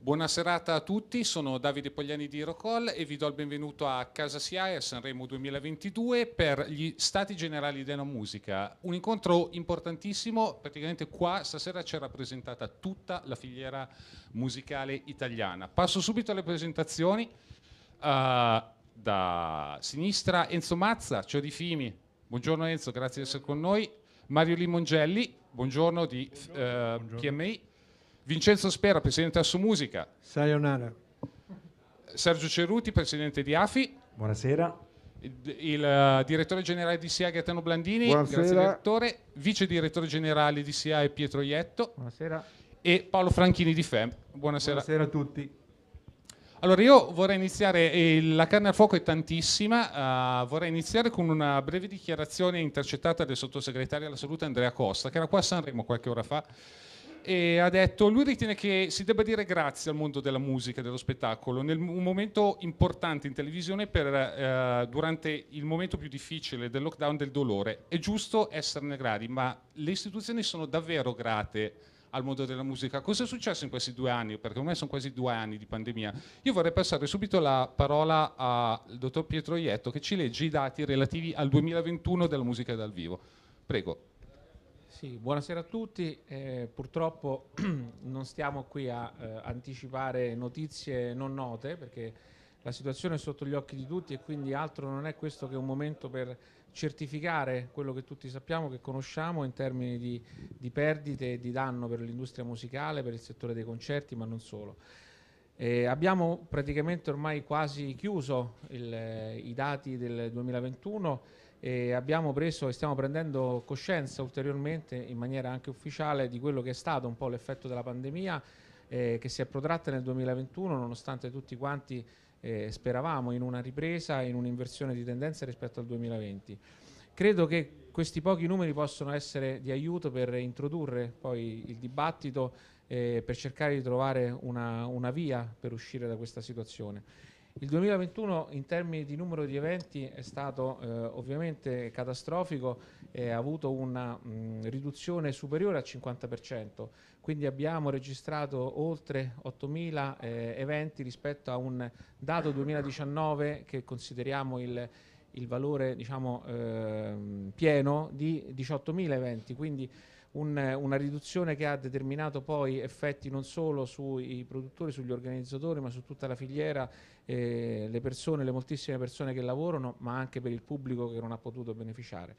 Buona serata a tutti, sono Davide Pogliani di Rocol e vi do il benvenuto a Casa SIAE a Sanremo 2022 per gli Stati Generali della Musica. Un incontro importantissimo, praticamente qua stasera c'è rappresentata tutta la filiera musicale italiana. Passo subito alle presentazioni. Uh, da sinistra Enzo Mazza, ciò di Fimi. Buongiorno Enzo, grazie di essere con noi. Mario Limongelli, buongiorno di uh, buongiorno. Eh, PMI. Vincenzo Spera, presidente Assomusica. Sayonara. Sergio Ceruti, presidente di AFI. Buonasera. Il, uh, direttore generale di SIA Gaetano Blandini, Buonasera. grazie direttore, vice direttore generale di SIA Pietro Ietto. Buonasera. E Paolo Franchini di FEM. Buonasera. Buonasera a tutti. Allora io vorrei iniziare, eh, la carne al fuoco è tantissima, uh, vorrei iniziare con una breve dichiarazione intercettata del sottosegretario alla salute Andrea Costa, che era qua a Sanremo qualche ora fa, e ha detto lui ritiene che si debba dire grazie al mondo della musica e dello spettacolo nel un momento importante in televisione per, eh, durante il momento più difficile del lockdown del dolore è giusto esserne grati ma le istituzioni sono davvero grate al mondo della musica cosa è successo in questi due anni perché ormai sono quasi due anni di pandemia io vorrei passare subito la parola al dottor Pietro Ietto che ci legge i dati relativi al 2021 della musica dal vivo prego sì, buonasera a tutti. Eh, purtroppo non stiamo qui a eh, anticipare notizie non note perché la situazione è sotto gli occhi di tutti e quindi altro non è questo che un momento per certificare quello che tutti sappiamo, che conosciamo in termini di, di perdite e di danno per l'industria musicale, per il settore dei concerti, ma non solo. Eh, abbiamo praticamente ormai quasi chiuso il, eh, i dati del 2021 e abbiamo preso e stiamo prendendo coscienza ulteriormente in maniera anche ufficiale di quello che è stato un po' l'effetto della pandemia eh, che si è protratta nel 2021 nonostante tutti quanti eh, speravamo in una ripresa, in un'inversione di tendenza rispetto al 2020. Credo che questi pochi numeri possono essere di aiuto per introdurre poi il dibattito eh, per cercare di trovare una, una via per uscire da questa situazione. Il 2021 in termini di numero di eventi è stato eh, ovviamente catastrofico e ha avuto una mh, riduzione superiore al 50%, quindi abbiamo registrato oltre 8.000 eh, eventi rispetto a un dato 2019 che consideriamo il, il valore diciamo, eh, pieno di 18.000 eventi, quindi un, una riduzione che ha determinato poi effetti non solo sui produttori, sugli organizzatori, ma su tutta la filiera, eh, le persone, le moltissime persone che lavorano, ma anche per il pubblico che non ha potuto beneficiare.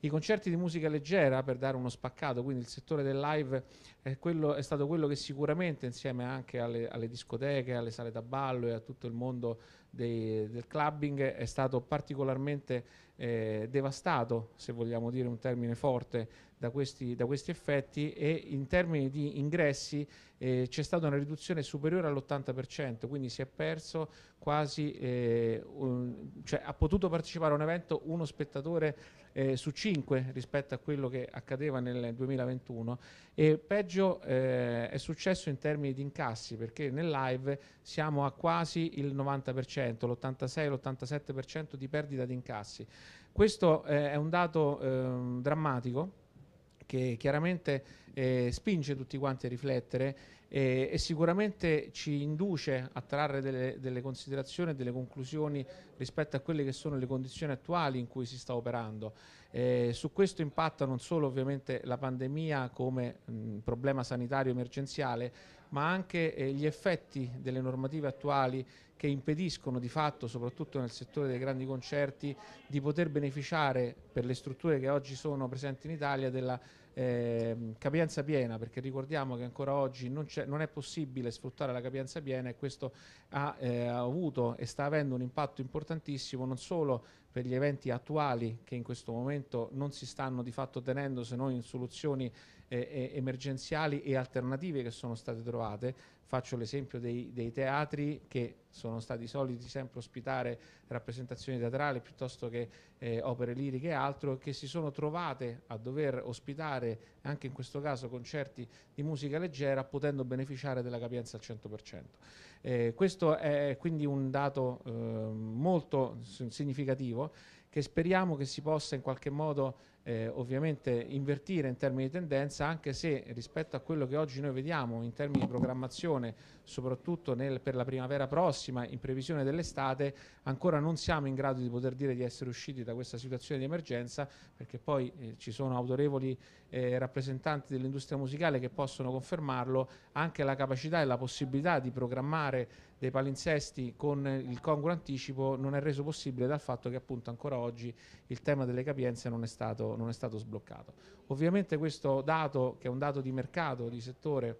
I concerti di musica leggera, per dare uno spaccato, quindi il settore del live è, eh, quello, è stato quello che sicuramente insieme anche alle, alle, discoteche, alle sale da ballo e a tutto il mondo dei, del clubbing è stato particolarmente eh, devastato, se vogliamo dire un termine forte, da questi, da questi, effetti e in termini di ingressi eh, c'è stata una riduzione superiore all'80%, quindi si è perso quasi, eh, un, cioè ha potuto partecipare a un evento uno spettatore eh, su cinque rispetto a quello che accadeva nel 2021 e peggio eh, è successo in termini di incassi perché nel live siamo a quasi il 90%, l'86, 87 di perdita di incassi. Questo eh, è un dato ehm, drammatico che chiaramente eh, spinge tutti quanti a riflettere eh, e sicuramente ci induce a trarre delle, delle considerazioni e delle conclusioni rispetto a quelle che sono le condizioni attuali in cui si sta operando. Eh, su questo impatta non solo ovviamente la pandemia come mh, problema sanitario emergenziale, ma anche eh, gli effetti delle normative attuali che impediscono di fatto, soprattutto nel settore dei grandi concerti, di poter beneficiare per le strutture che oggi sono presenti in Italia della eh, capienza piena, perché ricordiamo che ancora oggi non, non, è possibile sfruttare la capienza piena e questo ha, eh, ha avuto e sta avendo un impatto importantissimo non solo per gli eventi attuali che in questo momento non si stanno di fatto tenendo se non in soluzioni eh, eh, emergenziali e alternative che sono state trovate. Faccio l'esempio dei, dei teatri che sono stati soliti sempre ospitare rappresentazioni teatrali piuttosto che eh, opere liriche e altro, che si sono trovate a dover ospitare anche in questo caso concerti di musica leggera potendo beneficiare della capienza al 100%. Eh, questo è quindi un dato eh, molto significativo che speriamo che si possa in qualche modo eh, ovviamente invertire in termini di tendenza anche se rispetto a quello che oggi noi vediamo in termini di programmazione soprattutto nel, per la primavera prossima in previsione dell'estate ancora non siamo in grado di poter dire di essere usciti da questa situazione di emergenza perché poi eh, ci sono autorevoli eh, rappresentanti dell'industria musicale che possono confermarlo anche la capacità e la possibilità di programmare dei palinsesti con il congruo anticipo non è reso possibile dal fatto che appunto ancora oggi il tema delle capienze non è stato non è stato sbloccato. Ovviamente questo dato, che è un dato di mercato, di settore,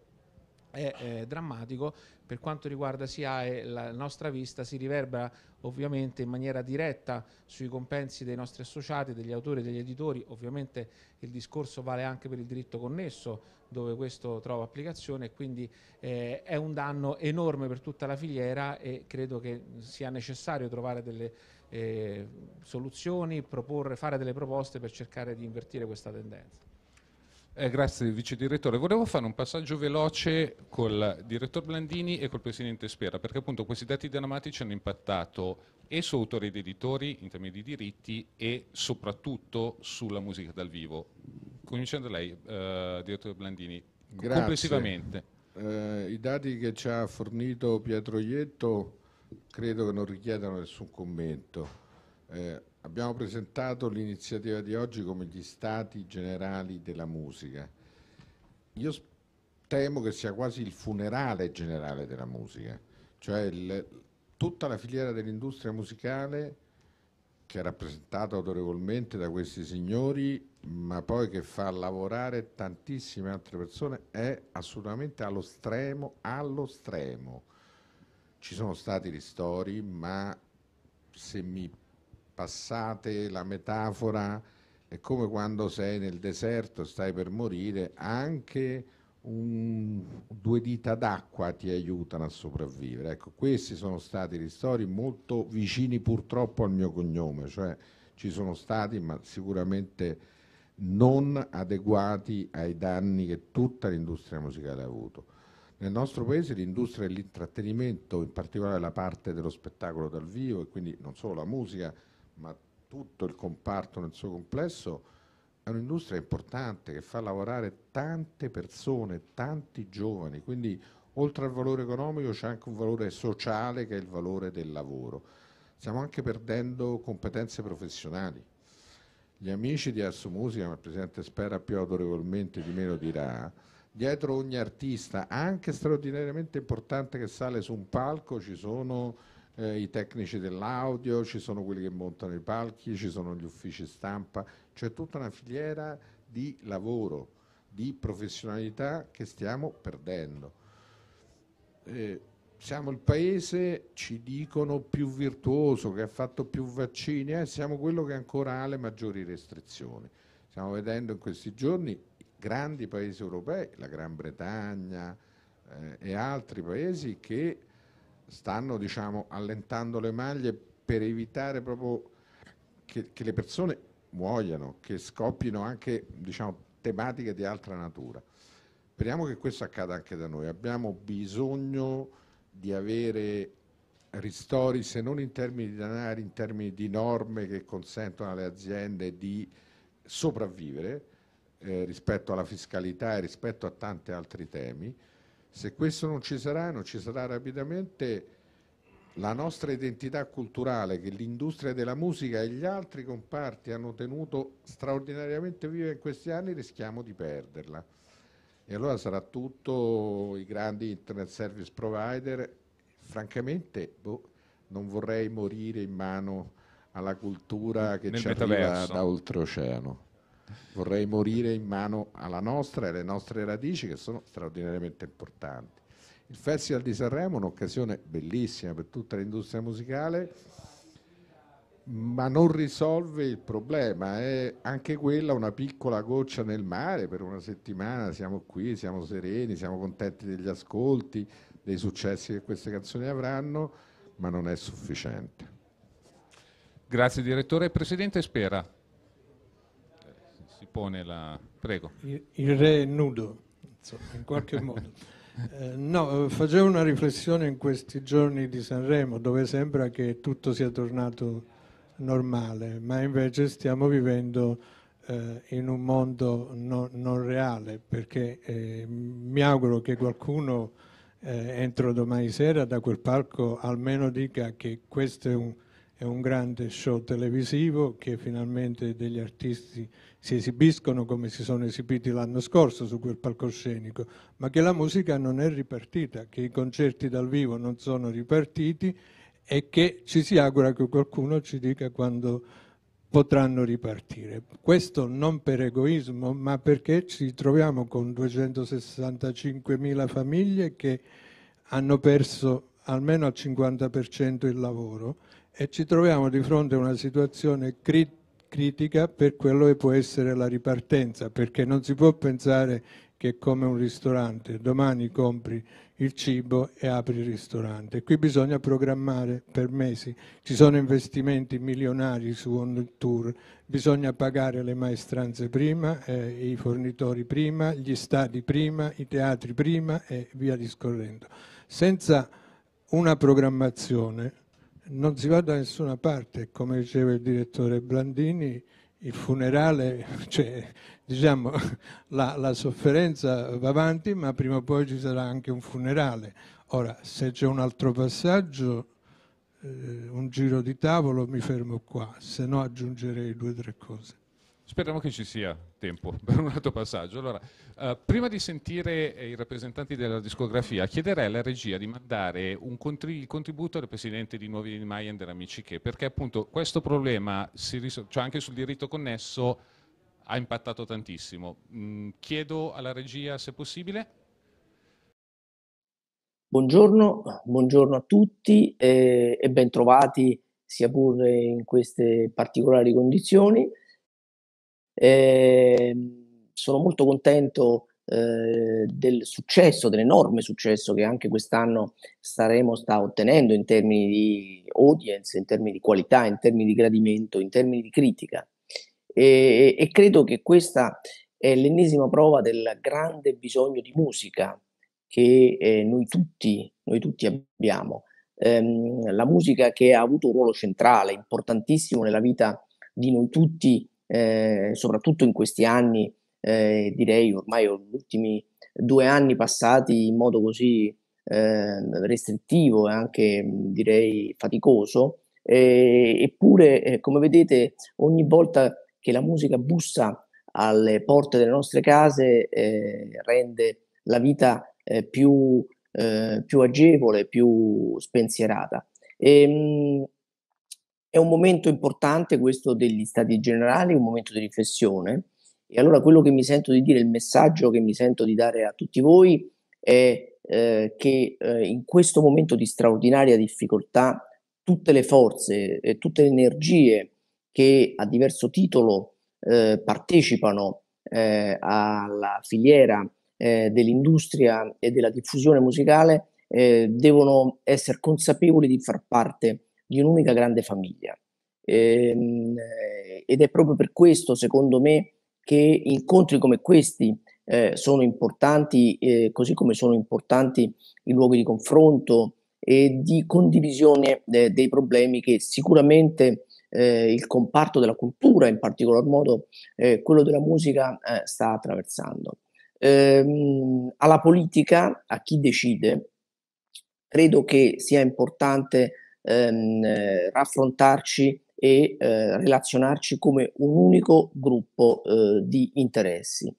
è eh, drammatico per quanto riguarda SIAE la nostra vista si riverbera ovviamente in maniera diretta sui compensi dei nostri associati, degli autori, degli editori ovviamente il discorso vale anche per il diritto connesso dove questo trova applicazione e quindi eh, è un danno enorme per tutta la filiera e credo che sia necessario trovare delle eh, soluzioni, proporre, fare delle proposte per cercare di invertire questa tendenza. Eh, grazie Vice Direttore. Volevo fare un passaggio veloce col Direttore Blandini e col Presidente Spera, perché appunto questi dati drammatici hanno impattato e su autori ed editori in termini di diritti e soprattutto sulla musica dal vivo. Cominciando da lei, eh, Direttore Blandini, grazie. complessivamente. Eh, I dati che ci ha fornito Pietro Ietto credo che non richiedano nessun commento. Eh, abbiamo presentato l'iniziativa di oggi come gli stati generali della musica. Io temo che sia quasi il funerale generale della musica, cioè il, tutta la filiera dell'industria musicale che è rappresentata autorevolmente da questi signori, ma poi che fa lavorare tantissime altre persone, è assolutamente allo stremo, allo stremo. Ci sono stati ristori, ma se mi passate la metafora, è come quando sei nel deserto, stai per morire, anche un, due dita d'acqua ti aiutano a sopravvivere. Ecco, questi sono stati ristori molto vicini purtroppo al mio cognome, cioè ci sono stati, ma sicuramente non adeguati ai danni che tutta l'industria musicale ha avuto. Nel nostro paese l'industria dell'intrattenimento, in particolare la parte dello spettacolo dal vivo e quindi non solo la musica, ma tutto il comparto nel suo complesso, è un'industria importante che fa lavorare tante persone, tanti giovani, quindi oltre al valore economico c'è anche un valore sociale che è il valore del lavoro. Stiamo anche perdendo competenze professionali. Gli amici di Assomusica, ma il Presidente spera più autorevolmente di me lo dirà, dietro ogni artista, anche straordinariamente importante che sale su un palco, ci sono eh, i tecnici dell'audio, ci sono quelli che montano i palchi, ci sono gli uffici stampa, c'è tutta una filiera di lavoro, di professionalità che stiamo perdendo. Eh, siamo il paese, ci dicono, più virtuoso, che ha fatto più vaccini, eh, siamo quello che ancora ha le maggiori restrizioni. Stiamo vedendo in questi giorni grandi paesi europei, la Gran Bretagna eh, e altri paesi che stanno diciamo, allentando le maglie per evitare proprio che, che le persone muoiano, che scoppino anche diciamo, tematiche di altra natura. Speriamo che questo accada anche da noi. Abbiamo bisogno di avere ristori, se non in termini di denari, in termini di norme che consentono alle aziende di sopravvivere eh, rispetto alla fiscalità e rispetto a tanti altri temi. Se questo non ci sarà, non ci sarà rapidamente la nostra identità culturale che l'industria della musica e gli altri comparti hanno tenuto straordinariamente viva in questi anni, rischiamo di perderla. E allora sarà tutto i grandi internet service provider. Francamente, boh, non vorrei morire in mano alla cultura che Nel ci metaverso. arriva da oltreoceano vorrei morire in mano alla nostra e alle nostre radici che sono straordinariamente importanti. Il Festival di Sanremo è un'occasione bellissima per tutta l'industria musicale, ma non risolve il problema, è anche quella una piccola goccia nel mare, per una settimana siamo qui, siamo sereni, siamo contenti degli ascolti, dei successi che queste canzoni avranno, ma non è sufficiente. Grazie direttore. Presidente Spera si pone la... Prego. Il re è nudo, insomma, in qualche modo. Eh, no, eh, facevo una riflessione in questi giorni di Sanremo dove sembra che tutto sia tornato normale, ma invece stiamo vivendo eh, in un mondo no, non reale perché eh, mi auguro che qualcuno eh, entro domani sera da quel palco almeno dica che questo è un è un grande show televisivo che finalmente degli artisti si esibiscono come si sono esibiti l'anno scorso su quel palcoscenico, ma che la musica non è ripartita, che i concerti dal vivo non sono ripartiti e che ci si augura che qualcuno ci dica quando potranno ripartire. Questo non per egoismo, ma perché ci troviamo con 265.000 famiglie che hanno perso almeno al 50% il lavoro e ci troviamo di fronte a una situazione crit critica per quello che può essere la ripartenza, perché non si può pensare che come un ristorante, domani compri il cibo e apri il ristorante. Qui bisogna programmare per mesi, ci sono investimenti milionari su un tour, bisogna pagare le maestranze prima, eh, i fornitori prima, gli stadi prima, i teatri prima e via discorrendo. Senza una programmazione non si va da nessuna parte, come diceva il direttore Blandini, il funerale, cioè, diciamo, la, la sofferenza va avanti, ma prima o poi ci sarà anche un funerale. Ora, se c'è un altro passaggio, eh, un giro di tavolo, mi fermo qua, se no aggiungerei due o tre cose. Speriamo che ci sia tempo per un altro passaggio. Allora, eh, prima di sentire eh, i rappresentanti della discografia, chiederei alla regia di mandare un contri il contributo al presidente di Nuovi Mayen dell'Amici Che, perché appunto questo problema, cioè anche sul diritto connesso, ha impattato tantissimo. Mm, chiedo alla regia se possibile. Buongiorno, buongiorno a tutti eh, e ben trovati sia pure in queste particolari condizioni. Eh, sono molto contento eh, del successo, dell'enorme successo che anche quest'anno staremo sta ottenendo in termini di audience, in termini di qualità, in termini di gradimento, in termini di critica. E, e credo che questa è l'ennesima prova del grande bisogno di musica che eh, noi, tutti, noi tutti abbiamo. Ehm, la musica che ha avuto un ruolo centrale, importantissimo nella vita di noi tutti eh, soprattutto in questi anni, eh, direi ormai gli ultimi due anni passati in modo così ehm, restrittivo e anche direi faticoso, eh, eppure eh, come vedete ogni volta che la musica bussa alle porte delle nostre case eh, rende la vita più, più agevole, più spensierata. E, ehm, è un momento importante questo degli stati generali, un momento di riflessione e allora quello che mi sento di dire, il messaggio che mi sento di dare a tutti voi è eh, che eh, in questo momento di straordinaria difficoltà tutte le forze e tutte le energie che a diverso titolo eh, partecipano eh, alla filiera eh, dell'industria e della diffusione musicale eh, devono essere consapevoli di far parte di un'unica grande famiglia. Ehm, ed è proprio per questo, secondo me, che incontri come questi eh, sono importanti, eh, così come sono importanti i luoghi di confronto e di condivisione eh, dei problemi che sicuramente eh, il comparto della cultura, in particolar modo eh, quello della musica, eh, sta attraversando. Ehm, alla politica, a chi decide, credo che sia importante ehm, eh, raffrontarci e eh, relazionarci come un unico gruppo eh, di interessi.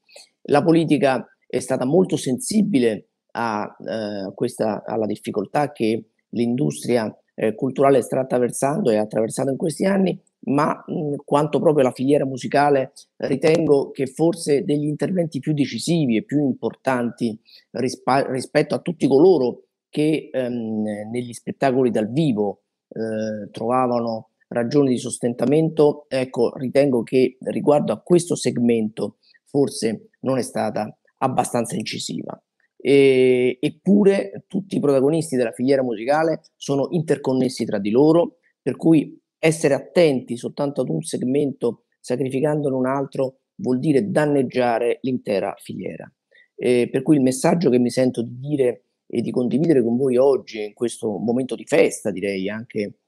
La politica è stata molto sensibile a, eh, questa, alla difficoltà che l'industria eh, culturale sta attraversando e ha attraversato in questi anni, ma mh, mm, quanto proprio la filiera musicale ritengo che forse degli interventi più decisivi e più importanti rispa- rispetto a tutti coloro che ehm, negli spettacoli dal vivo eh, trovavano ragioni di sostentamento, ecco, ritengo che riguardo a questo segmento forse non è stata abbastanza incisiva. E, eppure tutti i protagonisti della filiera musicale sono interconnessi tra di loro, per cui essere attenti soltanto ad un segmento sacrificandone un altro vuol dire danneggiare l'intera filiera. Eh, per cui il messaggio che mi sento di dire e di condividere con voi oggi, in questo momento di festa, direi anche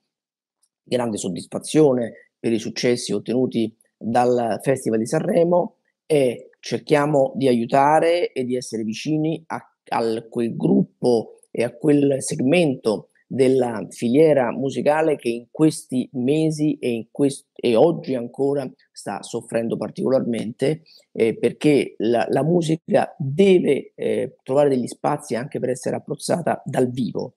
grande soddisfazione per i successi ottenuti dal Festival di Sanremo e cerchiamo di aiutare e di essere vicini a, a quel gruppo e a quel segmento della filiera musicale che in questi mesi e, in quest- e oggi ancora sta soffrendo particolarmente eh, perché la, la, musica deve eh, trovare degli spazi anche per essere approzzata dal vivo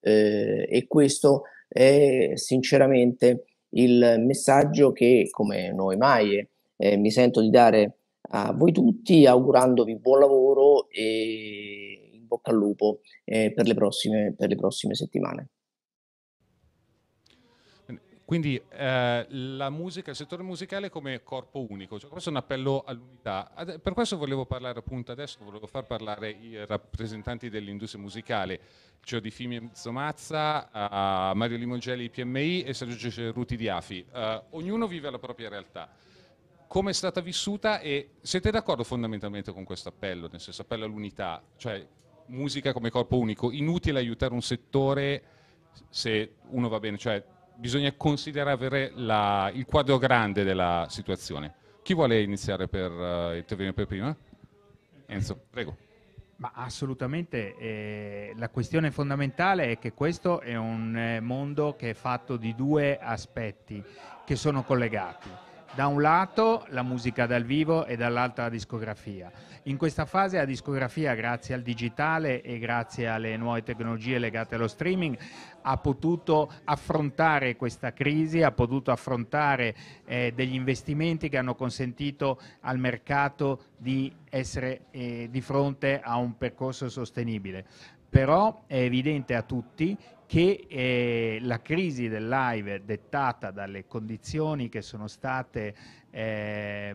eh, e questo è sinceramente il messaggio che come noi mai eh, mi sento di dare a voi tutti augurandovi buon lavoro e bocca al lupo eh, per, le prossime, per le prossime settimane. Quindi eh, la musica, il settore musicale come corpo unico, cioè, questo è un appello all'unità. Ad, per questo volevo parlare appunto adesso, volevo far parlare i rappresentanti dell'industria musicale, cioè di Fimi Zomazza, a Mario Limongelli PMI e Sergio Cerruti di AFI. Eh, ognuno vive la propria realtà. Come è stata vissuta e siete d'accordo fondamentalmente con questo appello, nel senso appello all'unità? Cioè musica come corpo unico, inutile aiutare un settore se uno va bene, cioè bisogna considerare la, il quadro grande della situazione. Chi vuole iniziare per uh, intervenire per prima? Enzo, prego. Ma assolutamente, eh, la questione fondamentale è che questo è un eh, mondo che è fatto di due aspetti che sono collegati da un lato la musica dal vivo e dall'altro la discografia. In questa fase la discografia, grazie al digitale e grazie alle nuove tecnologie legate allo streaming, ha potuto affrontare questa crisi, ha potuto affrontare eh, degli investimenti che hanno consentito al mercato di essere eh, di fronte a un percorso sostenibile però è evidente a tutti che eh, la crisi dell'AIVE dettata dalle condizioni che sono state, eh,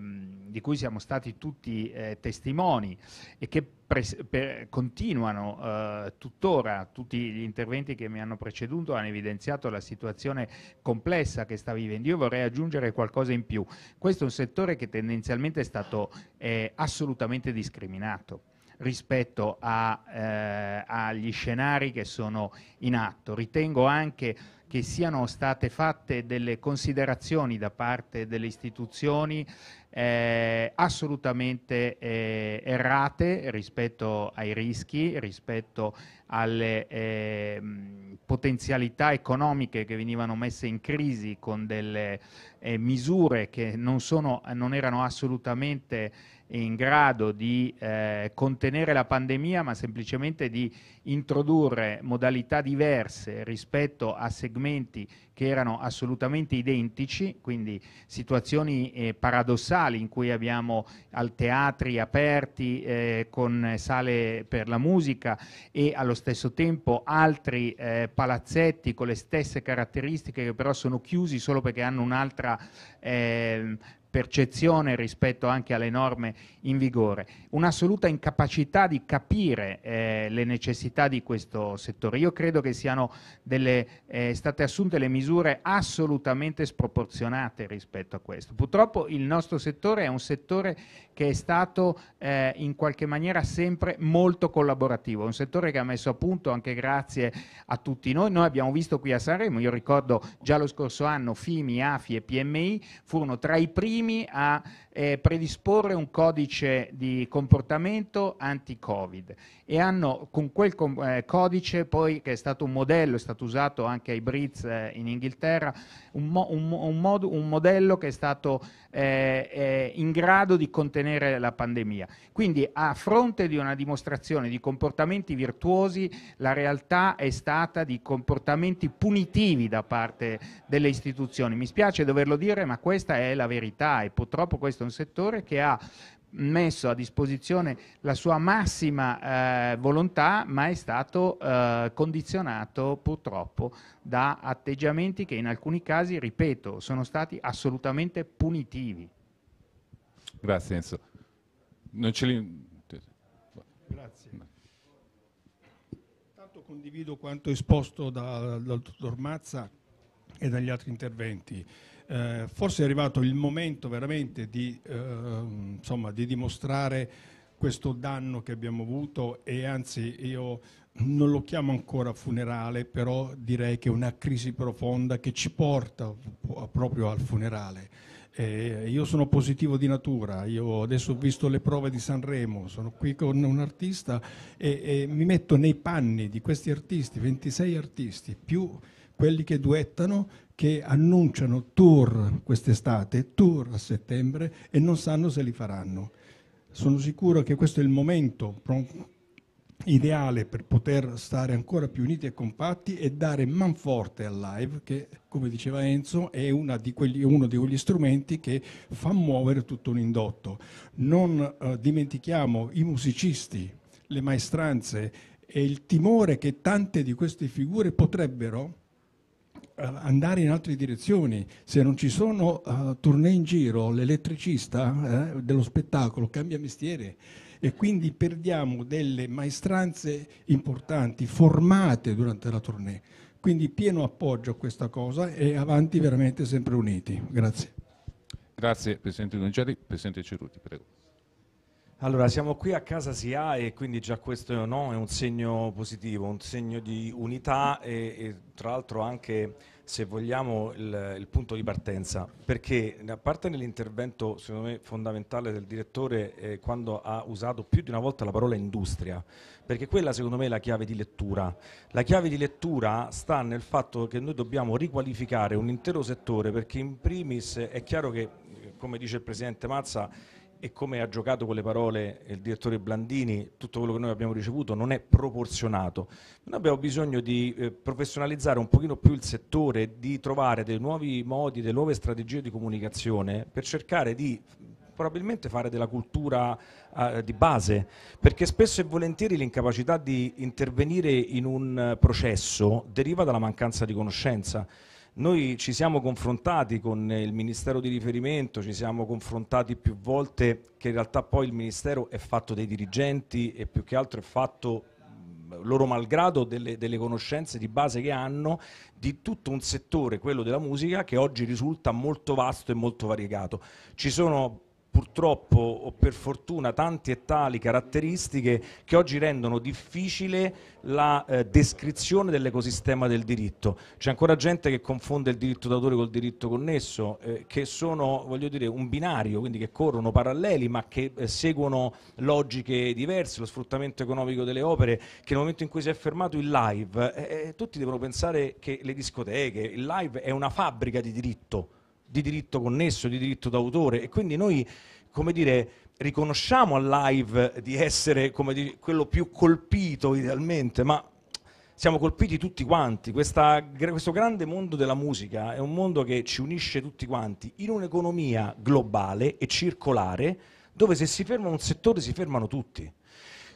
di cui siamo stati tutti eh, testimoni e che per, continuano eh, tuttora, tutti gli interventi che mi hanno preceduto hanno evidenziato la situazione complessa che sta vivendo. Io vorrei aggiungere qualcosa in più. Questo è un settore che tendenzialmente è stato eh, assolutamente discriminato rispetto a, eh, agli scenari che sono in atto. Ritengo anche che siano state fatte delle considerazioni da parte delle istituzioni eh, assolutamente eh, errate rispetto ai rischi, rispetto alle eh, potenzialità economiche che venivano messe in crisi con delle eh, misure che non, sono, non erano assolutamente in grado di eh, contenere la pandemia, ma semplicemente di introdurre modalità diverse rispetto a segmenti che erano assolutamente identici, quindi situazioni eh, paradossali in cui abbiamo al teatri aperti eh, con sale per la musica e allo stesso tempo altri eh, palazzetti con le stesse caratteristiche che però sono chiusi solo perché hanno un'altra ehm, percezione rispetto anche alle norme in vigore, un'assoluta incapacità di capire eh, le necessità di questo settore. Io credo che siano delle, eh, state assunte le misure assolutamente sproporzionate rispetto a questo. Purtroppo il nostro settore è un settore che è stato eh, in qualche maniera sempre molto collaborativo, un settore che ha messo a punto anche grazie a tutti noi, noi abbiamo visto qui a Sanremo, io ricordo già lo scorso anno FIMI, AFI e PMI furono tra i primi a eh, predisporre un codice di comportamento anti-Covid e hanno con quel eh, codice poi che è stato un modello, è stato usato anche ai Brits eh, in Inghilterra, un, mo un, un, un, modello che è stato eh, eh, in grado di contenere contenere la pandemia. Quindi a fronte di una dimostrazione di comportamenti virtuosi, la realtà è stata di comportamenti punitivi da parte delle istituzioni. Mi spiace doverlo dire, ma questa è la verità e purtroppo questo è un settore che ha messo a disposizione la sua massima eh, volontà, ma è stato eh, condizionato purtroppo da atteggiamenti che in alcuni casi, ripeto, sono stati assolutamente punitivi. Grazie Enzo. Li... Grazie. Tanto condivido quanto esposto dal dottor Mazza e dagli altri interventi. Eh, forse è arrivato il momento veramente di, eh, insomma, di dimostrare questo danno che abbiamo avuto e anzi io non lo chiamo ancora funerale, però direi che è una crisi profonda che ci porta proprio al funerale eh, io sono positivo di natura, io adesso ho visto le prove di Sanremo, sono qui con un artista e, e mi metto nei panni di questi artisti, 26 artisti, più quelli che duettano, che annunciano tour quest'estate, tour a settembre e non sanno se li faranno. Sono sicuro che questo è il momento ideale per poter stare ancora più uniti e compatti e dare man forte al live che come diceva Enzo è di quelli, uno di quegli strumenti che fa muovere tutto un indotto. Non eh, dimentichiamo i musicisti, le maestranze e il timore che tante di queste figure potrebbero eh, andare in altre direzioni, se non ci sono uh, tournée in giro, l'elettricista eh, dello spettacolo cambia mestiere, e quindi perdiamo delle maestranze importanti formate durante la tournée. Quindi pieno appoggio a questa cosa e avanti veramente sempre uniti. Grazie. Grazie Presidente Donicelli. Presidente Ceruti, prego. Allora, siamo qui a casa SIA e quindi già questo no, è un segno positivo, un segno di unità e, e tra l'altro anche se vogliamo, il, il, punto di partenza, perché a parte nell'intervento, secondo me, fondamentale del direttore eh, quando ha usato più di una volta la parola industria, perché quella secondo me è la chiave di lettura. La chiave di lettura sta nel fatto che noi dobbiamo riqualificare un intero settore, perché in primis è chiaro che, come dice il Presidente Mazza, e come ha giocato con le parole il direttore Blandini, tutto quello che noi abbiamo ricevuto non è proporzionato. Noi abbiamo bisogno di eh, professionalizzare un pochino più il settore, di trovare dei nuovi modi, delle nuove strategie di comunicazione per cercare di probabilmente fare della cultura uh, di base, perché spesso e volentieri l'incapacità di intervenire in un processo deriva dalla mancanza di conoscenza. Noi ci siamo confrontati con eh, il Ministero di riferimento, ci siamo confrontati più volte che in realtà poi il Ministero è fatto dei dirigenti e più che altro è fatto loro malgrado delle, delle, conoscenze di base che hanno di tutto un settore, quello della musica, che oggi risulta molto vasto e molto variegato. Ci sono purtroppo o per fortuna tante e tali caratteristiche che oggi rendono difficile la eh, descrizione dell'ecosistema del diritto. C'è ancora gente che confonde il diritto d'autore col diritto connesso, eh, che sono dire, un binario, quindi che corrono paralleli ma che eh, seguono logiche diverse, lo sfruttamento economico delle opere, che nel momento in cui si è fermato il live, eh, eh, tutti devono pensare che le discoteche, il live è una fabbrica di diritto di diritto connesso, di diritto d'autore e quindi noi, come dire, riconosciamo al live di essere dire, quello più colpito idealmente, ma siamo colpiti tutti quanti. Questa, questo grande mondo della musica è un mondo che ci unisce tutti quanti in un'economia globale e circolare dove se si ferma un settore si fermano tutti.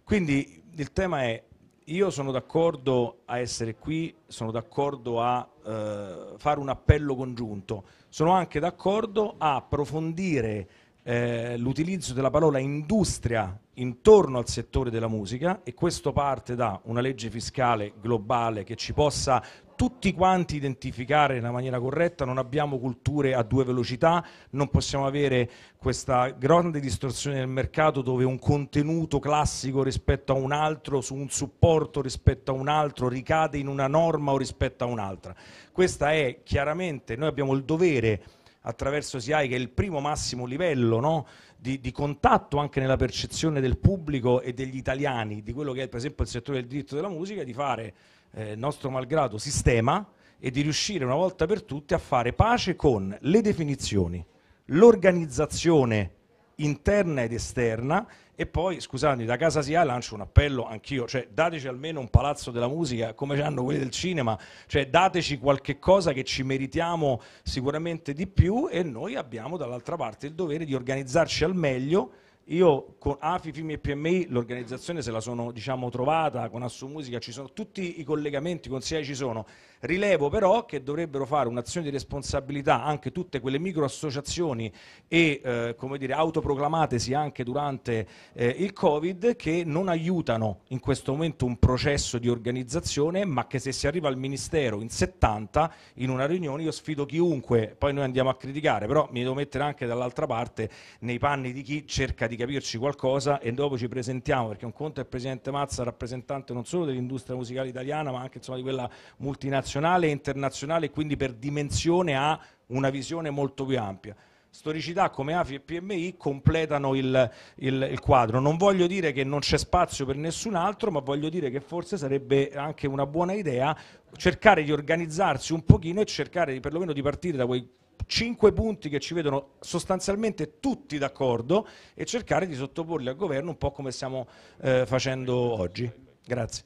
Quindi il tema è io sono d'accordo a essere qui, sono d'accordo a eh, fare un appello congiunto, sono anche d'accordo a approfondire eh, l'utilizzo della parola industria intorno al settore della musica e questo parte da una legge fiscale globale che ci possa tutti quanti identificare nella maniera corretta, non abbiamo culture a due velocità, non possiamo avere questa grande distorsione del mercato dove un contenuto classico rispetto a un altro, su un supporto rispetto a un altro, ricade in una norma o rispetto a un'altra. Questa è chiaramente, noi abbiamo il dovere attraverso SIAI che è il primo massimo livello no? Di, di, contatto anche nella percezione del pubblico e degli italiani di quello che è per esempio il settore del diritto della musica, di fare eh, nostro malgrado sistema e di riuscire una volta per tutte a fare pace con le definizioni, l'organizzazione interna ed esterna e poi scusatemi da casa SIA lancio un appello anch'io cioè dateci almeno un palazzo della musica come ce l'hanno quelli del cinema cioè dateci qualche cosa che ci meritiamo sicuramente di più e noi abbiamo dall'altra parte il dovere di organizzarci al meglio io con AFI, FIMI e PMI l'organizzazione se la sono diciamo, trovata, con Assumusica ci sono tutti i collegamenti, con SIAE ci sono. Rilevo però che dovrebbero fare un'azione di responsabilità anche tutte quelle microassociazioni e eh, come dire, autoproclamatesi anche durante eh, il Covid che non aiutano in questo momento un processo di organizzazione, ma che se si arriva al Ministero in 70 in una riunione io sfido chiunque, poi noi andiamo a criticare, però mi devo mettere anche dall'altra parte nei panni di chi cerca di capirci qualcosa e dopo ci presentiamo, perché un conto è il Presidente Mazza, rappresentante non solo dell'industria musicale italiana, ma anche insomma, di quella multinazionale nazionale e internazionale, quindi per dimensione ha una visione molto più ampia. Storicità come AFI e PMI completano il, il, il quadro. Non voglio dire che non c'è spazio per nessun altro, ma voglio dire che forse sarebbe anche una buona idea cercare di organizzarsi un pochino e cercare di, perlomeno di partire da quei cinque punti che ci vedono sostanzialmente tutti d'accordo e cercare di sottoporli al governo un po' come stiamo eh, facendo oggi. Grazie.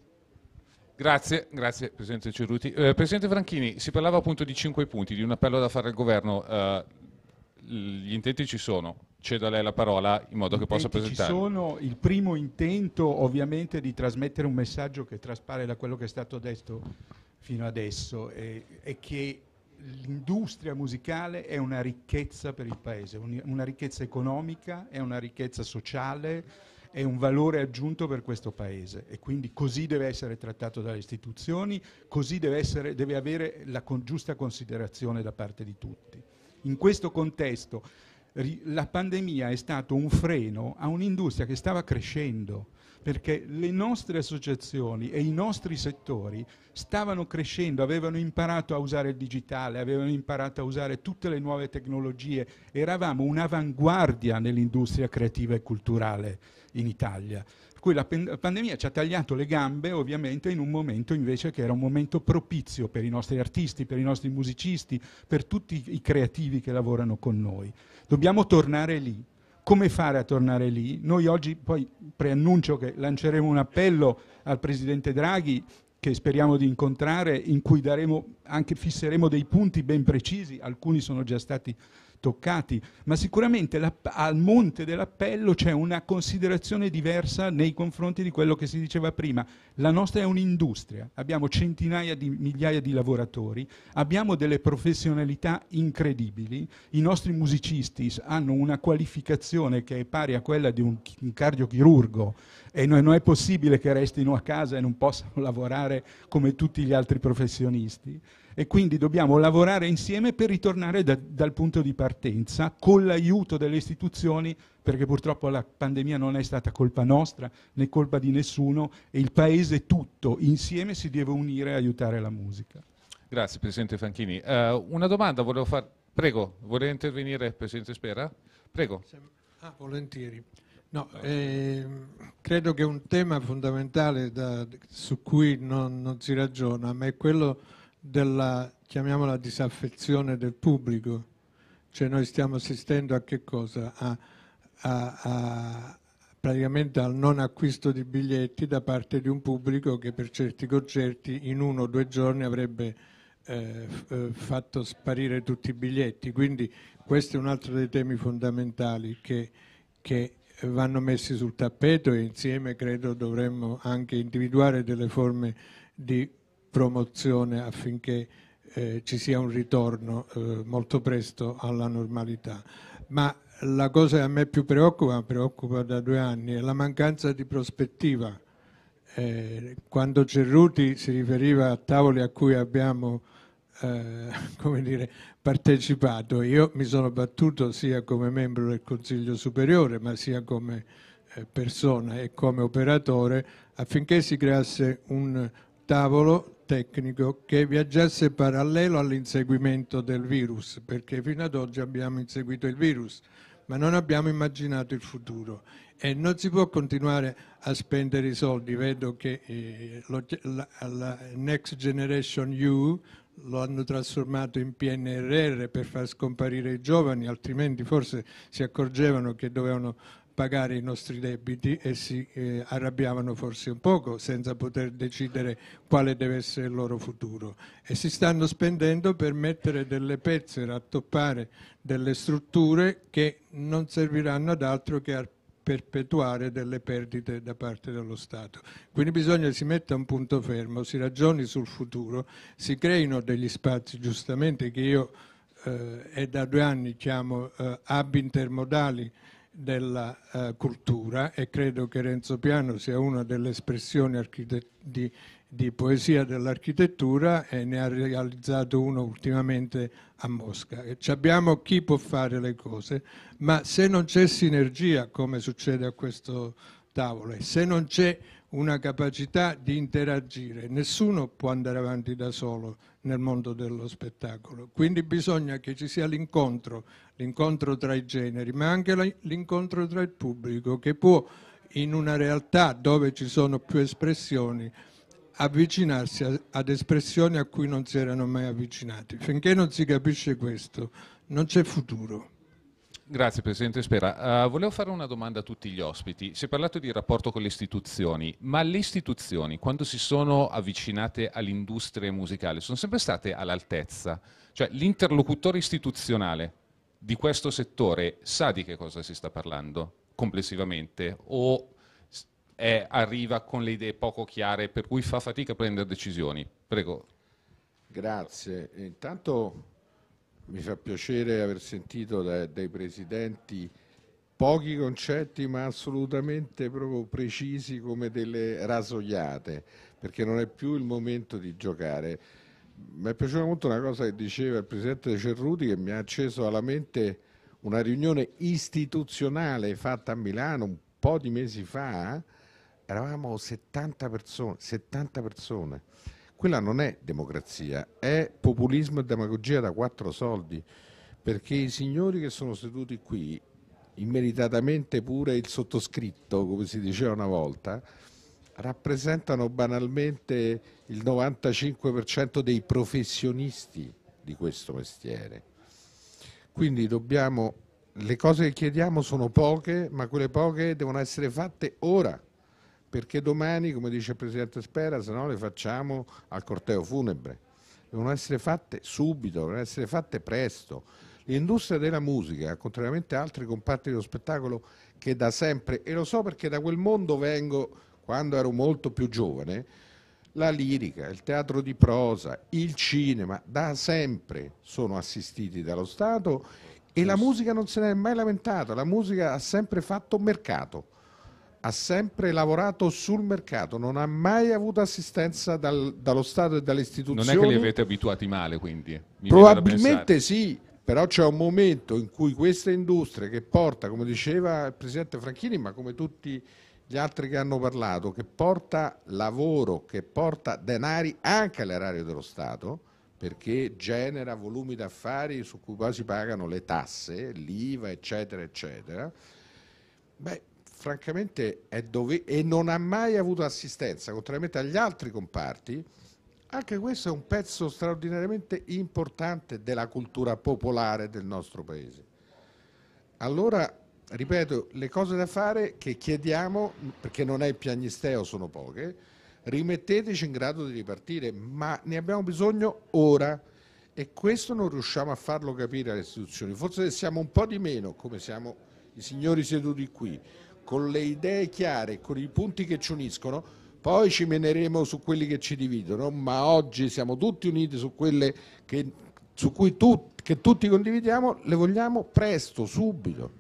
Grazie, grazie Presidente Ceruti. Eh, Presidente Franchini, si parlava appunto di cinque punti, di un appello da fare al Governo. Eh, gli intenti ci sono, cedo a lei la parola in modo che possa presentare. Ci sono il primo intento ovviamente di trasmettere un messaggio che traspare da quello che è stato detto fino adesso e, e che l'industria musicale è una ricchezza per il Paese, una ricchezza economica, è una ricchezza sociale, è un valore aggiunto per questo Paese e quindi così deve essere trattato dalle istituzioni, così deve, essere, deve avere la con giusta considerazione da parte di tutti. In questo contesto la pandemia è stato un freno a un'industria che stava crescendo perché le nostre associazioni e i nostri settori stavano crescendo, avevano imparato a usare il digitale, avevano imparato a usare tutte le nuove tecnologie, eravamo un'avanguardia nell'industria creativa e culturale in Italia. Per cui la pandemia ci ha tagliato le gambe ovviamente in un momento invece che era un momento propizio per i nostri artisti, per i nostri musicisti, per tutti i creativi che lavorano con noi. Dobbiamo tornare lì. Come fare a tornare lì? Noi oggi poi preannuncio che lanceremo un appello al Presidente Draghi che speriamo di incontrare in cui daremo, anche fisseremo dei punti ben precisi, alcuni sono già stati toccati, ma sicuramente la, al monte dell'appello c'è una considerazione diversa nei confronti di quello che si diceva prima. La nostra è un'industria, abbiamo centinaia di migliaia di lavoratori, abbiamo delle professionalità incredibili, i nostri musicisti hanno una qualificazione che è pari a quella di un, un cardiochirurgo e non, non è possibile che restino a casa e non possano lavorare come tutti gli altri professionisti e quindi dobbiamo lavorare insieme per ritornare da, dal punto di partenza con l'aiuto delle istituzioni perché purtroppo la pandemia non è stata colpa nostra né colpa di nessuno e il paese tutto insieme si deve unire e aiutare la musica. Grazie Presidente Franchini. Uh, una domanda volevo fare, prego, voleva intervenire Presidente Spera? Prego. Ah, volentieri. No, eh, credo che un tema fondamentale da, su cui non, non si ragiona, ma è quello della, chiamiamola, disaffezione del pubblico. Cioè noi stiamo assistendo a che cosa? A, a, a, praticamente al non acquisto di biglietti da parte di un pubblico che per certi concerti in uno o due giorni avrebbe eh, eh fatto sparire tutti i biglietti. Quindi questo è un altro dei temi fondamentali che, che vanno messi sul tappeto e insieme credo dovremmo anche individuare delle forme di promozione affinché eh, ci sia un ritorno eh, molto presto alla normalità. Ma la cosa che a me più preoccupa, preoccupa da due anni, è la mancanza di prospettiva. Eh, quando Cerruti si riferiva a tavoli a cui abbiamo eh, dire, partecipato, io mi sono battuto sia come membro del Consiglio Superiore, ma sia come eh, persona e come operatore affinché si creasse un, tavolo tecnico che viaggiasse parallelo all'inseguimento del virus, perché fino ad oggi abbiamo inseguito il virus, ma non abbiamo immaginato il futuro e non si può continuare a spendere i soldi. Vedo che eh, la, la Next Generation EU lo hanno trasformato in PNRR per far scomparire i giovani, altrimenti forse si accorgevano che dovevano pagare i nostri debiti e si eh, arrabbiavano forse un poco senza poter decidere quale deve essere il loro futuro e si stanno spendendo per mettere delle pezze, rattoppare delle strutture che non serviranno ad altro che al perpetuare delle perdite da parte dello Stato. Quindi bisogna che si metta un punto fermo, si ragioni sul futuro, si creino degli spazi giustamente che io eh, è da due anni chiamo eh, hub intermodali della eh, cultura e credo che Renzo Piano sia una delle espressioni architettoniche di poesia dell'architettura e ne ha realizzato uno ultimamente a Mosca. E abbiamo chi può fare le cose, ma se non c'è sinergia, come succede a questo tavolo, e se non c'è una capacità di interagire, nessuno può andare avanti da solo nel mondo dello spettacolo. Quindi bisogna che ci sia l'incontro, l'incontro tra i generi, ma anche l'incontro tra il pubblico che può in una realtà dove ci sono più espressioni avvicinarsi ad espressioni a cui non si erano mai avvicinati. Finché non si capisce questo, non c'è futuro. Grazie Presidente Spera. Uh, volevo fare una domanda a tutti gli ospiti. Si è parlato di rapporto con le istituzioni, ma le istituzioni quando si sono avvicinate all'industria musicale sono sempre state all'altezza? Cioè l'interlocutore istituzionale di questo settore sa di che cosa si sta parlando complessivamente o è, eh, arriva con le idee poco chiare, per cui fa fatica a prendere decisioni. Prego. Grazie. Intanto mi fa piacere aver sentito dai, dai presidenti pochi concetti ma assolutamente proprio precisi come delle rasoiate, perché non è più il momento di giocare. Mi è piaciuta molto una cosa che diceva il presidente Cerruti che mi ha acceso alla mente una riunione istituzionale fatta a Milano un po' di mesi fa eravamo 70 persone, 70 persone. Quella non è democrazia, è populismo e demagogia da quattro soldi, perché i signori che sono seduti qui, immeritatamente pure il sottoscritto, come si diceva una volta, rappresentano banalmente il 95% dei professionisti di questo mestiere. Quindi dobbiamo, le cose che chiediamo sono poche, ma quelle poche devono essere fatte ora perché domani, come dice il Presidente Spera, se no le facciamo al corteo funebre. Devono essere fatte subito, devono essere fatte presto. L'industria della musica, contrariamente a altri comparti dello spettacolo che da sempre, e lo so perché da quel mondo vengo quando ero molto più giovane, la lirica, il teatro di prosa, il cinema, da sempre sono assistiti dallo Stato e la musica non se ne è mai lamentata, la musica ha sempre fatto mercato ha sempre lavorato sul mercato, non ha mai avuto assistenza dal, dallo Stato e dalle istituzioni. Non è che li avete abituati male, quindi? Probabilmente sì, però c'è un momento in cui questa industria che porta, come diceva il Presidente Franchini, ma come tutti gli altri che hanno parlato, che porta lavoro, che porta denari anche all'erario dello Stato, perché genera volumi d'affari su cui quasi pagano le tasse, l'IVA, eccetera, eccetera. Beh, francamente dove, e non ha mai avuto assistenza, contrariamente agli altri comparti, anche questo è un pezzo straordinariamente importante della cultura popolare del nostro Paese. Allora, ripeto, le cose da fare che chiediamo, perché non è il piagnisteo, sono poche, rimetteteci in grado di ripartire, ma ne abbiamo bisogno ora e questo non riusciamo a farlo capire alle istituzioni. Forse siamo un po' di meno, come siamo i signori seduti qui, con le idee chiare, con i punti che ci uniscono, poi ci meneremo su quelli che ci dividono, ma oggi siamo tutti uniti su quelle che, su cui tu, che tutti condividiamo, le vogliamo presto, subito.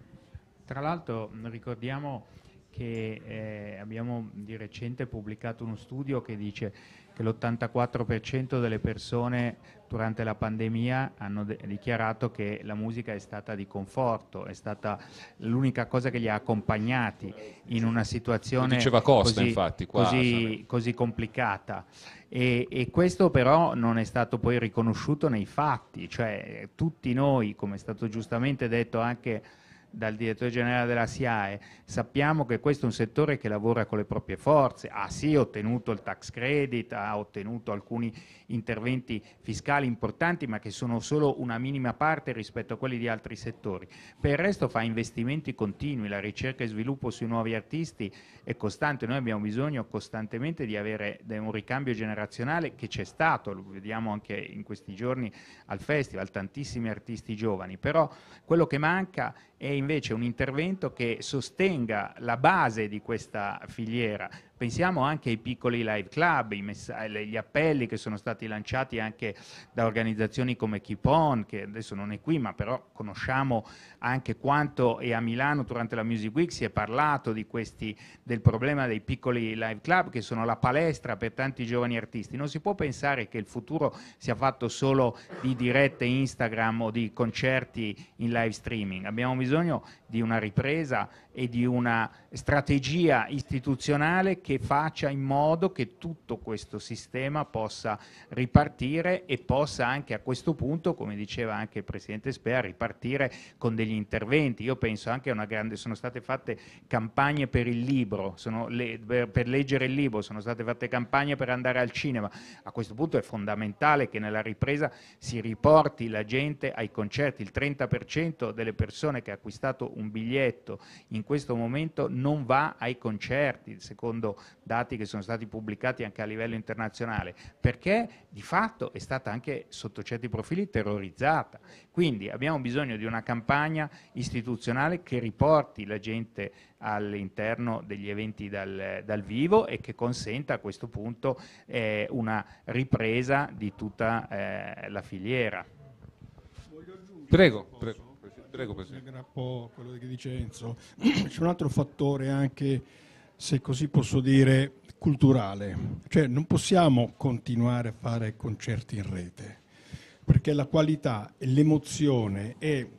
Tra l'altro ricordiamo che eh, abbiamo di recente pubblicato uno studio che dice che l'84% delle persone durante la pandemia hanno dichiarato che la musica è stata di conforto, è stata l'unica cosa che li ha accompagnati in una situazione Costa, così, infatti, qua, così, così, complicata. E, e, questo però non è stato poi riconosciuto nei fatti, cioè tutti noi, come è stato giustamente detto anche dal direttore generale della SIAE, sappiamo che questo è un settore che lavora con le proprie forze, ah, ha sì ottenuto il tax credit, ha ottenuto alcuni interventi fiscali importanti, ma che sono solo una minima parte rispetto a quelli di altri settori. Per il resto fa investimenti continui, la ricerca e sviluppo sui nuovi artisti è costante, noi abbiamo bisogno costantemente di avere un ricambio generazionale che c'è stato, lo vediamo anche in questi giorni al festival, tantissimi artisti giovani, però quello che manca è invece un intervento che sostenga la base di questa filiera, Pensiamo anche ai piccoli live club, gli appelli che sono stati lanciati anche da organizzazioni come Keep On, che adesso non è qui, ma però conosciamo anche quanto e a Milano durante la Music Week si è parlato questi, del problema dei piccoli live club che sono la palestra per tanti giovani artisti. Non si può pensare che il futuro sia fatto solo di dirette Instagram o di concerti in live streaming. Abbiamo bisogno di una ripresa e di una strategia istituzionale che faccia in modo che tutto questo sistema possa ripartire e possa anche a questo punto, come diceva anche il Presidente Spea, ripartire con degli interventi. Io penso anche a una grande, sono state fatte campagne per il libro, le, per, per leggere il libro, sono state fatte campagne per andare al cinema. A questo punto è fondamentale che nella ripresa si riporti la gente ai concerti, il 30% delle persone che ha acquistato un biglietto in questo momento non va ai concerti, secondo dati che sono stati pubblicati anche a livello internazionale, perché di fatto è stata anche sotto certi profili terrorizzata. Quindi abbiamo bisogno di una campagna istituzionale che riporti la gente all'interno degli eventi dal, dal vivo e che consenta a questo punto eh, una ripresa di tutta eh, la filiera. Prego, prego. Prego, Presidente. Mi aggrappo a quello che dice Enzo. C'è un altro fattore anche se così posso dire, culturale. Cioè non possiamo continuare a fare concerti in rete, perché la qualità, l'emozione e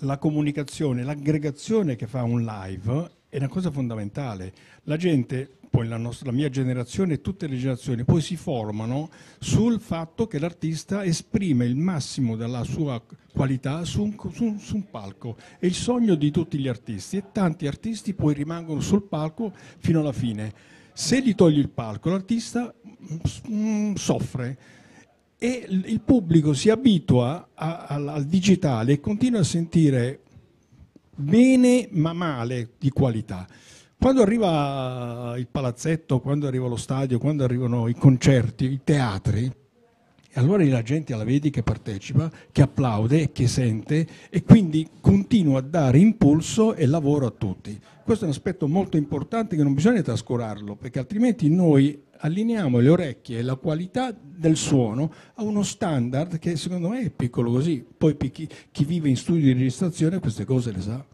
la comunicazione, l'aggregazione che fa un live è una cosa fondamentale. La gente poi la, nostra, la mia generazione e tutte le generazioni poi si formano sul fatto che l'artista esprime il massimo della sua qualità su un, su, su un, palco. È il sogno di tutti gli artisti e tanti artisti poi rimangono sul palco fino alla fine. Se gli togli il palco l'artista mm, soffre e il pubblico si abitua a, a, al digitale e continua a sentire bene ma male di qualità. Quando arriva il palazzetto, quando arriva lo stadio, quando arrivano i concerti, i teatri, allora la gente la vedi che partecipa, che applaude, che sente e quindi continua a dare impulso e lavoro a tutti. Questo è un aspetto molto importante che non bisogna trascurarlo, perché altrimenti noi allineiamo le orecchie e la qualità del suono a uno standard che secondo me è piccolo così. Poi chi, vive in studio di registrazione queste cose le sa.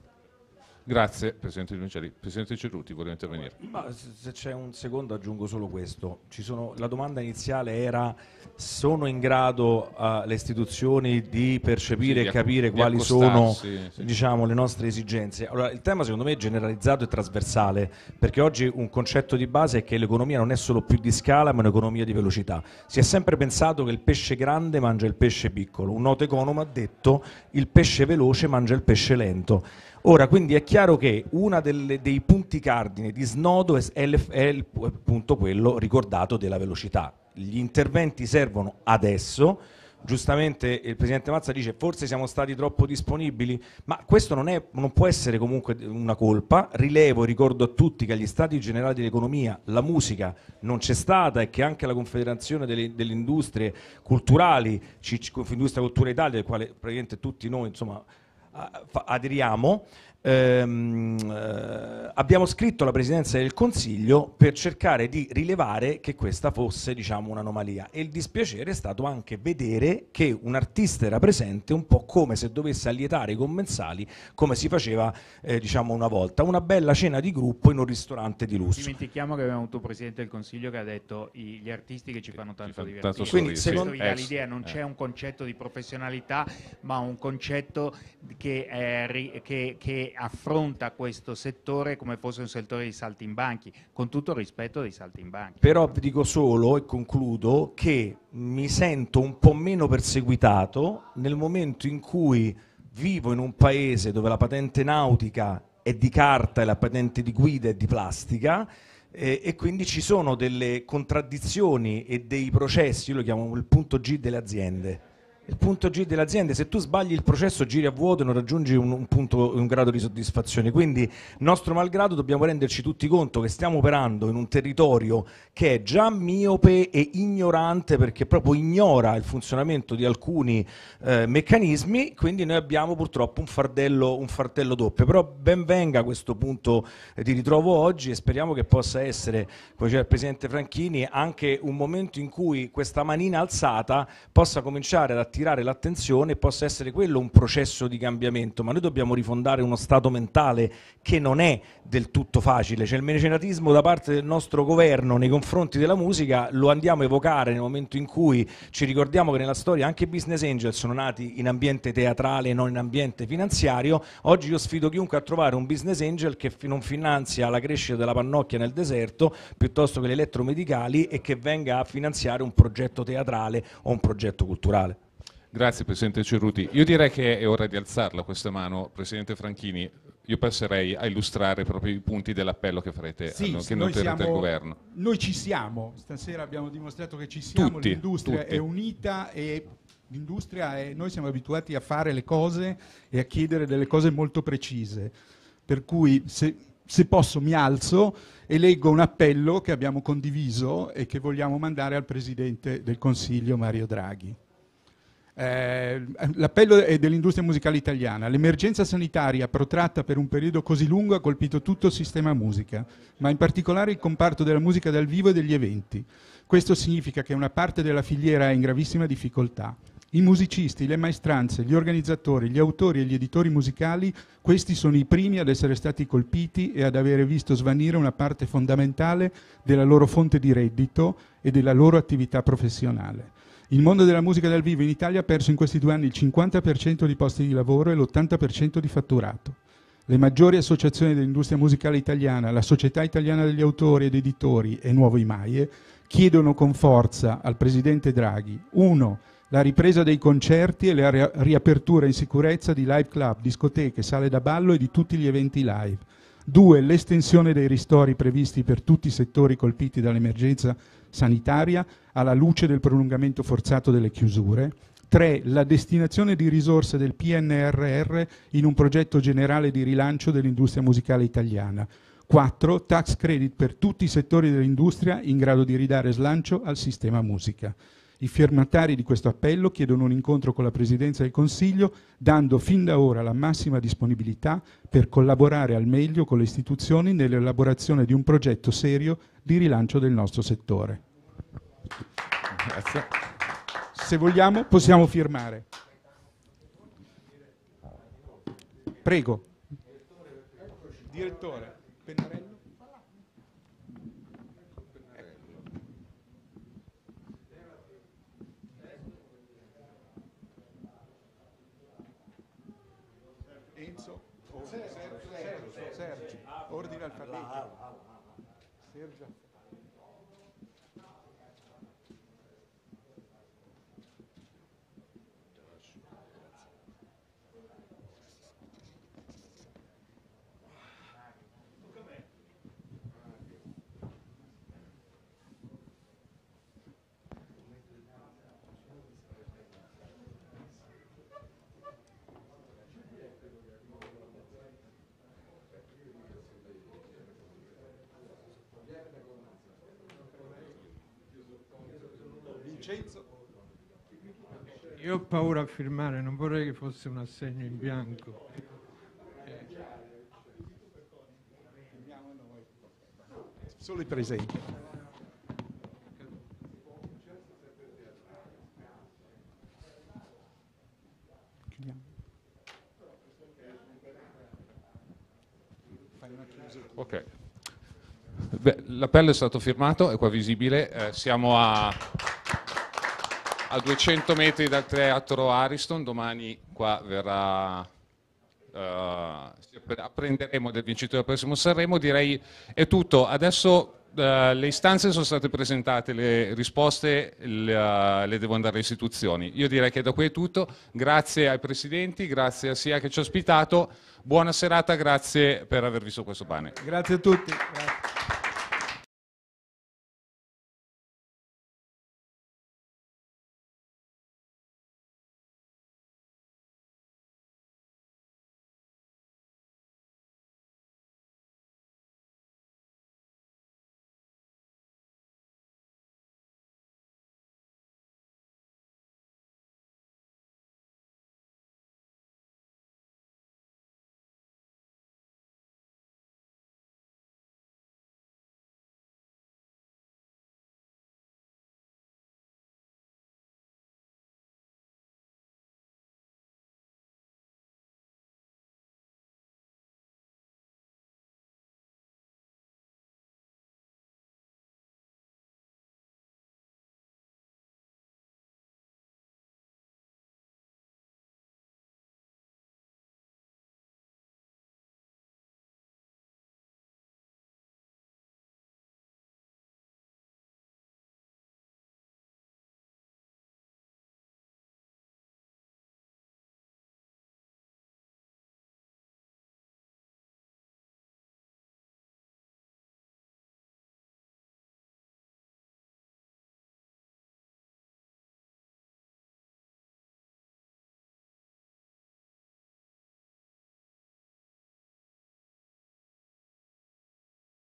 Grazie, Presidente Lucelli. Presidente Cerruti, vuole intervenire. Ma se c'è un secondo aggiungo solo questo. Sono, la domanda iniziale era sono in grado uh, le istituzioni di percepire sì, e capire quali sono sì. diciamo, le nostre esigenze? Allora, il tema secondo me è generalizzato e trasversale, perché oggi un concetto di base è che l'economia non è solo più di scala, ma è un'economia di velocità. Si è sempre pensato che il pesce grande mangia il pesce piccolo. Un noto economo ha detto il pesce veloce mangia il pesce lento. Ora, quindi è chiaro che uno dei punti cardine di snodo è, è, è appunto quello ricordato della velocità. Gli interventi servono adesso, giustamente il Presidente Mazza dice forse siamo stati troppo disponibili, ma questo non, è, non, può essere comunque una colpa. Rilevo, e ricordo a tutti che agli Stati Generali dell'Economia la musica non c'è stata e che anche la Confederazione delle, delle Industrie Culturali, Confindustria Cultura Italia, del quale praticamente tutti noi insomma aderiamo ehm, eh, abbiamo scritto alla Presidenza del Consiglio per cercare di rilevare che questa fosse diciamo, un'anomalia e il dispiacere è stato anche vedere che un artista era presente un po' come se dovesse allietare i commensali come si faceva eh, diciamo una volta, una bella cena di gruppo in un ristorante di lusso. Dimentichiamo che abbiamo avuto un Presidente del Consiglio che ha detto gli artisti che ci fanno tanto ci divertire. Tanto Quindi secondo me eh, l'idea non eh. c'è un concetto di professionalità ma un concetto che, eh, che, che affronta questo settore come fosse un settore di saltimbanchi, con tutto il rispetto dei saltimbanchi. Però vi dico solo e concludo che mi sento un po' meno perseguitato nel momento in cui vivo in un paese dove la patente nautica è di carta e la patente di guida è di plastica eh, e quindi ci sono delle contraddizioni e dei processi, io lo chiamo il punto G delle aziende il punto G dell'azienda. Se tu sbagli il processo, giri a vuoto e non raggiungi un, un, punto, un grado di soddisfazione. Quindi, nostro malgrado, dobbiamo renderci tutti conto che stiamo operando in un territorio che è già miope e ignorante perché proprio ignora il funzionamento di alcuni eh, meccanismi. Quindi, noi abbiamo purtroppo un fardello, un fardello doppio. Però, ben venga questo punto di ritrovo oggi e speriamo che possa essere, come diceva il presidente Franchini, anche un momento in cui questa manina alzata possa cominciare ad attivare attirare l'attenzione possa essere quello un processo di cambiamento, ma noi dobbiamo rifondare uno stato mentale che non è del tutto facile. cioè il mecenatismo da parte del nostro governo nei confronti della musica, lo andiamo a evocare nel momento in cui ci ricordiamo che nella storia anche i business angel sono nati in ambiente teatrale, e non in ambiente finanziario. Oggi io sfido chiunque a trovare un business angel che non finanzia la crescita della pannocchia nel deserto piuttosto che le elettromedicali e che venga a finanziare un progetto teatrale o un progetto culturale. Grazie Presidente Cerruti. Io direi che è ora di alzarla questa mano, Presidente Franchini. Io passerei a illustrare proprio i punti dell'appello che farete sì, hanno, eh, che noterete al governo. Noi ci siamo, stasera abbiamo dimostrato che ci siamo, l'industria è unita e l'industria è, noi siamo abituati a fare le cose e a chiedere delle cose molto precise. Per cui se, se posso mi alzo e leggo un appello che abbiamo condiviso e che vogliamo mandare al Presidente del Consiglio Mario Draghi. Eh, l'appello è dell'industria musicale italiana. L'emergenza sanitaria protratta per un periodo così lungo ha colpito tutto il sistema musica, ma in particolare il comparto della musica dal vivo e degli eventi. Questo significa che una parte della filiera è in gravissima difficoltà. I musicisti, le maestranze, gli organizzatori, gli autori e gli editori musicali, questi sono i primi ad essere stati colpiti e ad avere visto svanire una parte fondamentale della loro fonte di reddito e della loro attività professionale. Il mondo della musica dal vivo in Italia ha perso in questi due anni il 50% di posti di lavoro e l'80% di fatturato. Le maggiori associazioni dell'industria musicale italiana, la Società Italiana degli Autori ed Editori e Nuovo Imaie chiedono con forza al Presidente Draghi 1. La ripresa dei concerti e la riapertura in sicurezza di live club, discoteche, sale da ballo e di tutti gli eventi live. 2. L'estensione dei ristori previsti per tutti i settori colpiti dall'emergenza sanitaria alla luce del prolungamento forzato delle chiusure. 3. La destinazione di risorse del PNRR in un progetto generale di rilancio dell'industria musicale italiana. 4. Tax credit per tutti i settori dell'industria in grado di ridare slancio al sistema musica. I firmatari di questo appello chiedono un incontro con la Presidenza del Consiglio, dando fin da ora la massima disponibilità per collaborare al meglio con le istituzioni nell'elaborazione di un progetto serio di rilancio del nostro settore. Grazie. Se vogliamo possiamo firmare. Prego. Direttore. Pennarello. Vincenzo. Io ho paura a firmare, non vorrei che fosse un assegno in bianco. Eh. Solo i presenti. Ok. Beh, l'appello è stato firmato, è qua visibile, eh, siamo a a 200 metri dal teatro Ariston, domani qua verrà uh, apprenderemo del vincitore del prossimo Sanremo, direi è tutto. Adesso uh, le istanze sono state presentate, le risposte le, uh, le devo andare alle istituzioni. Io direi che da qui è tutto, grazie ai presidenti, grazie a Sia che ci ha ospitato, buona serata, grazie per aver visto questo pane. Grazie a tutti. Grazie.